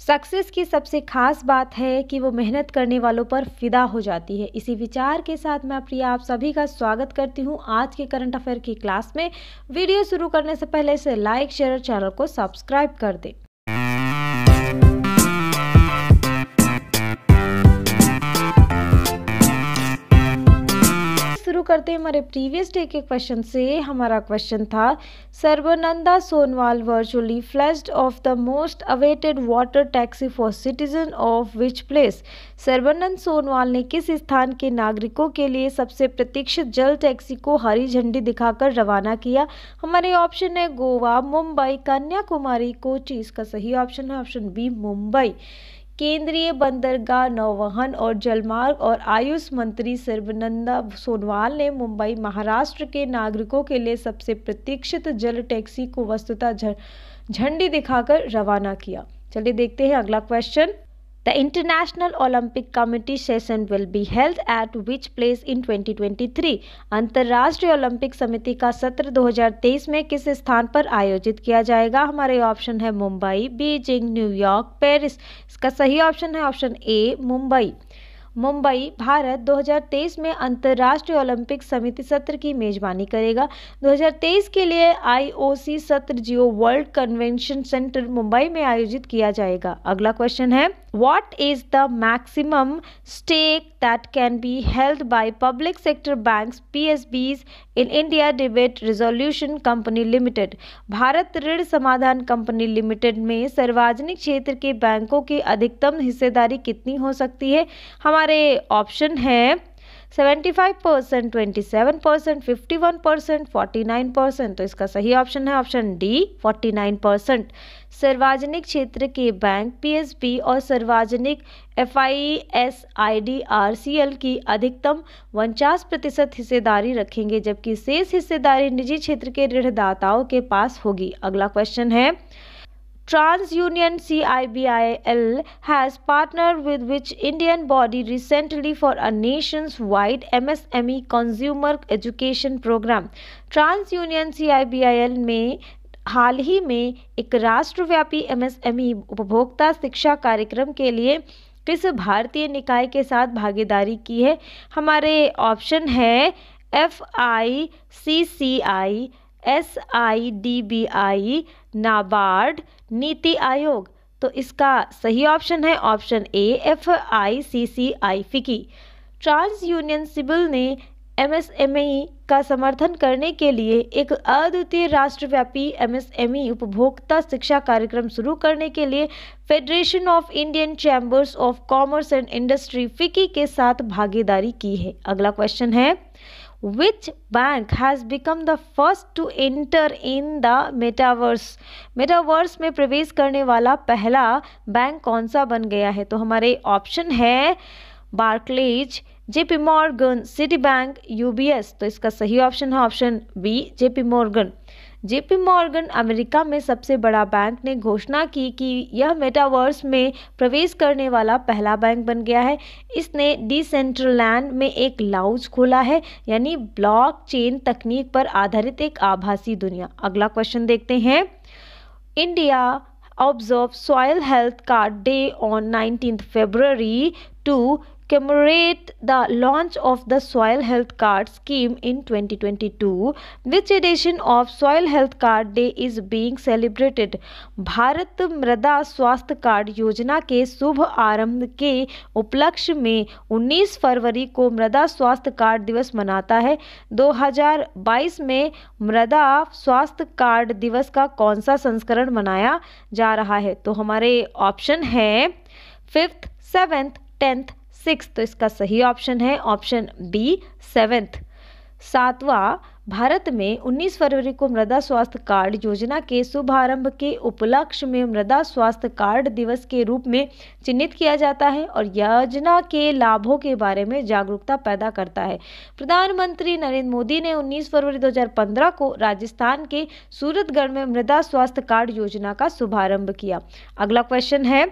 Success की सबसे खास बात है कि वो मेहनत करने वालों पर फिदा हो जाती है इसी विचार के साथ मैं प्रिया आप सभी का स्वागत करती हूँ आज के करंट अफेयर की क्लास में वीडियो शुरू करने से पहले इसे लाइक शेयर और चैनल को सब्सक्राइब कर दें शुरू करते हैं हमारे प्रीवियस डे के क्वेश्चन से हमारा क्वेश्चन था Sarbananda Sonowal virtually flagged off the most awaited water taxi for citizen of which place Sarbananda Sonowal ने किस स्थान के नागरिकों के लिए सबसे प्रतीक्षित जल टैक्सी को हरी झंडी दिखाकर रवाना किया हमारे ऑप्शन है गोवा मुंबई कन्याकुमारी कोची इसका सही ऑप्शन है ऑप्शन बी मुंबई केंद्रीय बंदरगाह नौवहन और जलमार्ग और आयुष मंत्री सर्वनंदा सोनवाल ने मुंबई महाराष्ट्र के नागरिकों के लिए सबसे प्रतीक्षित जल टैक्सी को वस्तुतः झंडी दिखाकर रवाना किया चलिए देखते हैं अगला question The International Olympic Committee session will be held at which place in 2023? अंतर्राष्ट्रीय ओलंपिक समिति का सत्र 2023 में किस स्थान पर आयोजित किया जाएगा हमारे ऑप्शन है मुंबई बीजिंग न्यूयॉर्क पेरिस इसका सही ऑप्शन है ऑप्शन ए मुंबई मुंबई भारत 2023 में अंतर्राष्ट्रीय ओलंपिक समिति सत्र की मेजबानी करेगा 2023 के लिए आईओसी सत्र Jio world convention centre Mumbai में आयोजित किया जाएगा अगला क्वेश्चन है what is the maximum stake that can be held by public sector banks PSBs in India डिबेट रिजोल्यूशन कंपनी लिमिटेड भारत ऋण समाधान कंपनी लिमिटेड में सार्वजनिक क्षेत्र के बैंकों की अधिकतम हिस्सेदारी कितनी हो सकती है हमारे सारे ऑप्शन हैं 75 percent twenty percent fifty percent forty percent तो इसका सही ऑप्शन है ऑप्शन डी 49 परसेंट सार्वजनिक क्षेत्र के बैंक पीएसबी और सार्वजनिक एफ आई की अधिकतम उनचास प्रतिशत हिस्सेदारी रखेंगे जबकि शेष हिस्सेदारी निजी क्षेत्र के ऋणदाताओं के पास होगी अगला क्वेश्चन है Trans Union CIBIL has partnered with which Indian body recently for a nationwide MSME consumer education program. Trans Union CIBIL में हाल ही में एक राष्ट्रव्यापी एमएसएमई उपभोक्ता शिक्षा कार्यक्रम के लिए किस भारतीय निकाय के साथ भागीदारी की है हमारे ऑप्शन है F I C C I S I D B I NABARD Niti Aayog तो इसका सही ऑप्शन है option A F I C C आई फिकी ट्रांस यूनियन सिबल ने एमएसएमई e का समर्थन करने के लिए एक अद्वितीय राष्ट्रव्यापी एमएसएमई e उपभोक्ता शिक्षा कार्यक्रम शुरू करने के लिए federation of Indian chambers of commerce and industry FICCI के साथ भागीदारी की है अगला क्वेश्चन है which bank has become the first to enter in the metaverse metaverse में प्रवेश करने वाला पहला बैंक कौन सा बन गया है तो हमारे ऑप्शन है Barclays JP Morgan Citibank UBS तो इसका सही ऑप्शन है option B JP Morgan JP Morgan America में सबसे बड़ा बैंक ने घोषणा की कि यह मेटावर्स में प्रवेश करने वाला पहला बैंक बन गया है इसने डिसेंट्रलैंड में एक लाउज खोला है यानी ब्लॉकचेन तकनीक पर आधारित एक आभासी दुनिया अगला क्वेश्चन देखते हैं India observe soil health card day on nineteen February to commemorate the launch of the Soil Health Card scheme in 2022. Which edition of Soil Health Card Day is being celebrated? Bharat मृदा स्वास्थ्य card योजना के शुभ आरंभ के उपलक्ष्य में 19 फरवरी को मृदा स्वास्थ्य कार्ड दिवस मनाता है 2022 में मृदा स्वास्थ्य कार्ड दिवस का कौन सा संस्करण मनाया जा रहा है तो हमारे ऑप्शन है फिफ्थ सेवेंथ टेंथ सिक्स तो इसका सही ऑप्शन है ऑप्शन बी सेवेंथ सातवां भारत में 19 फरवरी को मृदा स्वास्थ्य कार्ड योजना के शुभारंभ के उपलक्ष्य में मृदा स्वास्थ्य कार्ड दिवस के रूप में चिन्हित किया जाता है और योजना के लाभों के बारे में जागरूकता पैदा करता है प्रधानमंत्री नरेंद्र मोदी ने 19 फरवरी 2015 को राजस्थान के सूरतगढ़ में मृदा स्वास्थ्य कार्ड योजना का शुभारंभ किया अगला क्वेश्चन है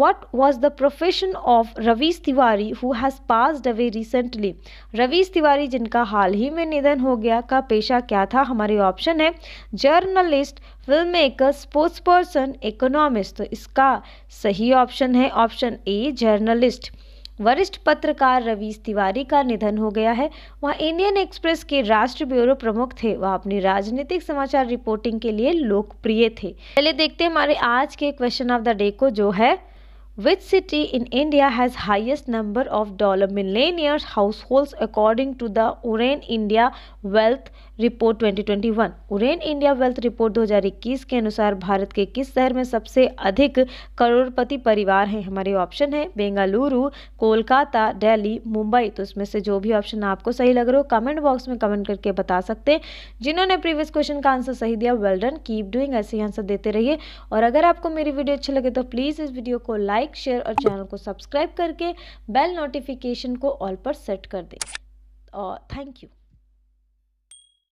What was the profession of Ravish Tiwari who has passed away recently? Ravish Tiwari जिनका हाल ही में निधन हो गया का पेशा क्या था हमारे ऑप्शन है journalist film maker sports person economist तो इसका सही ऑप्शन है ऑप्शन ए जर्नलिस्ट वरिष्ठ पत्रकार रवीश तिवारी का निधन हो गया है वह इंडियन एक्सप्रेस के राष्ट्र ब्यूरो प्रमुख थे वह अपनी राजनीतिक समाचार रिपोर्टिंग के लिए लोकप्रिय थे पहले देखते हैं हमारे आज के क्वेश्चन ऑफ द डे को जो है Which city in India has highest number of dollar millionaires households according to the Uran India Wealth report 2021 Hurun India wealth report 2021 के अनुसार भारत के किस शहर में सबसे अधिक करोड़पति परिवार हैं हमारे ऑप्शन है बेंगलुरु कोलकाता दिल्ली मुंबई तो इसमें से जो भी ऑप्शन आपको सही लग रहा हो कमेंट बॉक्स में कमेंट करके बता सकते हैं जिन्होंने प्रीवियस क्वेश्चन का आंसर सही दिया वेल डन कीप डूइंग ऐसे ही आंसर देते रहिए और अगर आपको मेरी वीडियो अच्छी लगे तो प्लीज़ इस वीडियो को लाइक शेयर और चैनल को सब्सक्राइब करके बेल नोटिफिकेशन को ऑल पर सेट कर दें और थैंक यू